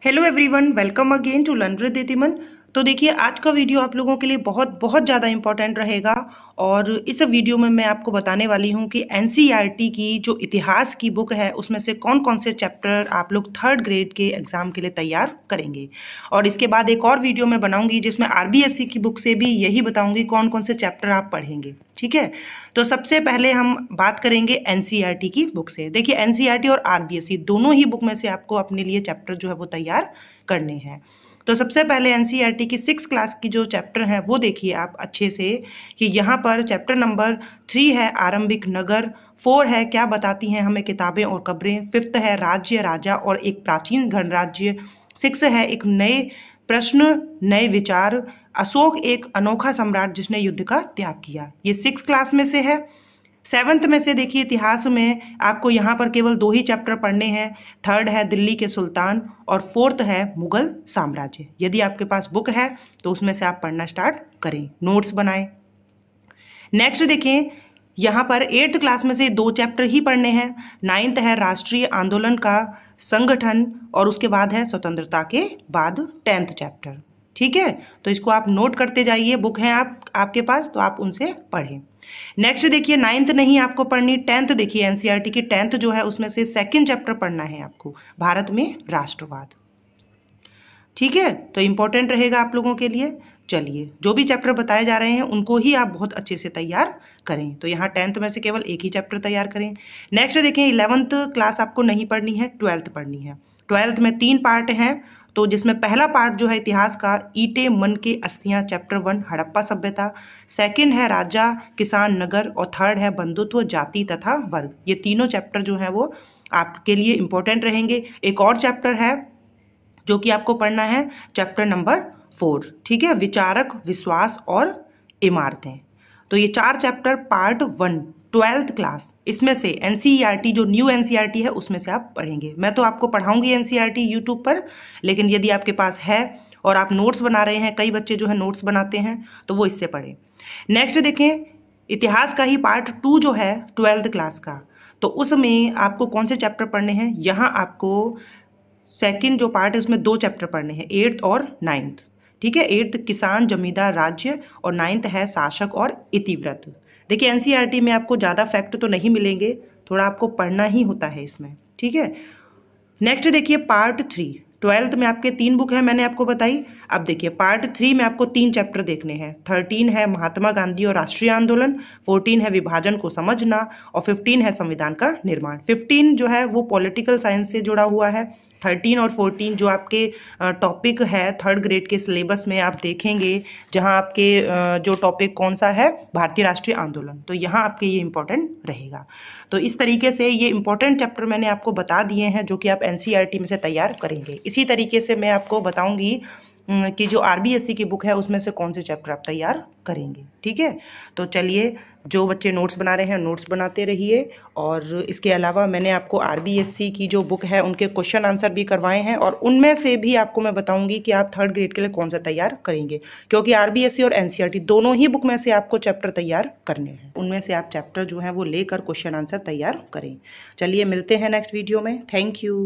Hello everyone, welcome again to Landra Detiman. तो देखिए आज का वीडियो आप लोगों के लिए बहुत बहुत ज़्यादा इम्पॉर्टेंट रहेगा और इस वीडियो में मैं आपको बताने वाली हूँ कि एन e की जो इतिहास की बुक है उसमें से कौन कौन से चैप्टर आप लोग थर्ड ग्रेड के एग्ज़ाम के लिए तैयार करेंगे और इसके बाद एक और वीडियो मैं बनाऊँगी जिसमें आर e की बुक से भी यही बताऊँगी कौन कौन से चैप्टर आप पढ़ेंगे ठीक है तो सबसे पहले हम बात करेंगे एन e की बुक से देखिए एन और आर दोनों ही बुक में से आपको अपने लिए चैप्टर जो है वो तैयार करने हैं तो सबसे पहले एन e की सिक्स क्लास की जो चैप्टर है वो देखिए आप अच्छे से कि यहाँ पर चैप्टर नंबर थ्री है आरंभिक नगर फोर है क्या बताती हैं हमें किताबें और कब्रें फिफ्थ है राज्य राजा और एक प्राचीन गणराज्य सिक्स है एक नए प्रश्न नए विचार अशोक एक अनोखा सम्राट जिसने युद्ध का त्याग किया ये सिक्स क्लास में से है सेवन्थ में से देखिए इतिहास में आपको यहाँ पर केवल दो ही चैप्टर पढ़ने हैं थर्ड है दिल्ली के सुल्तान और फोर्थ है मुगल साम्राज्य यदि आपके पास बुक है तो उसमें से आप पढ़ना स्टार्ट करें नोट्स बनाएं नेक्स्ट देखें यहाँ पर एट्थ क्लास में से दो चैप्टर ही पढ़ने हैं नाइन्थ है राष्ट्रीय आंदोलन का संगठन और उसके बाद है स्वतंत्रता के बाद टेंथ चैप्टर ठीक है तो इसको आप नोट करते जाइए बुक हैं आप आपके पास तो आप उनसे पढ़ें नेक्स्ट देखिए नाइन्थ नहीं आपको पढ़नी टेंथ देखिए एनसीईआरटी e की टेंथ जो है उसमें से सेकंड चैप्टर पढ़ना है आपको भारत में राष्ट्रवाद ठीक है तो इम्पोर्टेंट रहेगा आप लोगों के लिए चलिए जो भी चैप्टर बताए जा रहे हैं उनको ही आप बहुत अच्छे से तैयार करें तो यहाँ टेंथ में से केवल एक ही चैप्टर तैयार करें नेक्स्ट देखें इलेवंथ क्लास आपको नहीं पढ़नी है ट्वेल्थ पढ़नी है ट्वेल्थ में तीन पार्ट हैं तो जिसमें पहला पार्ट जो है इतिहास का ईटे मन के अस्थियाँ चैप्टर वन हड़प्पा सभ्यता सेकेंड है राजा किसान नगर और थर्ड है बंधुत्व जाति तथा वर्ग ये तीनों चैप्टर जो हैं वो आपके लिए इम्पोर्टेंट रहेंगे एक और चैप्टर है जो कि आपको पढ़ना है चैप्टर नंबर फोर ठीक है विचारक विश्वास और इमारतें तो ये चार chapter part one twelfth class इसमें से एन e जो न्यू एन e है उसमें से आप पढ़ेंगे मैं तो आपको पढ़ाऊंगी एन यूट्यूब e पर लेकिन यदि आपके पास है और आप नोट्स बना रहे हैं कई बच्चे जो है नोट्स बनाते हैं तो वो इससे पढ़ें नेक्स्ट देखें इतिहास का ही पार्ट टू जो है ट्वेल्थ क्लास का तो उसमें आपको कौन से चैप्टर पढ़ने हैं यहाँ आपको सेकेंड जो पार्ट है उसमें दो चैप्टर पढ़ने हैं एट्थ और नाइन्थ ठीक है एट्थ किसान जमींदार राज्य और नाइन्थ है शासक और इतिव्रत देखिए एनसीईआरटी में आपको ज़्यादा फैक्ट तो नहीं मिलेंगे थोड़ा आपको पढ़ना ही होता है इसमें ठीक है नेक्स्ट देखिए पार्ट थ्री ट्वेल्थ में आपके तीन बुक है मैंने आपको बताई अब देखिए पार्ट थ्री में आपको तीन चैप्टर देखने हैं थर्टीन है महात्मा गांधी और राष्ट्रीय आंदोलन फोर्टीन है विभाजन को समझना और फिफ्टीन है संविधान का निर्माण फिफ्टीन जो है वो पॉलिटिकल साइंस से जुड़ा हुआ है थर्टीन और फोर्टीन जो आपके टॉपिक है थर्ड ग्रेड के सिलेबस में आप देखेंगे जहाँ आपके जो टॉपिक कौन सा है भारतीय राष्ट्रीय आंदोलन तो यहाँ आपके ये इंपॉर्टेंट रहेगा तो इस तरीके से ये इंपॉर्टेंट चैप्टर मैंने आपको बता दिए हैं जो कि आप एन e में से तैयार करेंगे इसी तरीके से मैं आपको बताऊंगी कि जो आर की बुक है उसमें से कौन से चैप्टर आप तैयार करेंगे ठीक है तो चलिए जो बच्चे नोट्स बना रहे हैं नोट्स बनाते रहिए और इसके अलावा मैंने आपको आर की जो बुक है उनके क्वेश्चन आंसर भी करवाए हैं और उनमें से भी आपको मैं बताऊंगी कि आप थर्ड ग्रेड के लिए कौन सा तैयार करेंगे क्योंकि आर और एन दोनों ही बुक में से आपको चैप्टर तैयार करने हैं उनमें से आप चैप्टर जो है वो लेकर क्वेश्चन आंसर तैयार करें चलिए मिलते हैं नेक्स्ट वीडियो में थैंक यू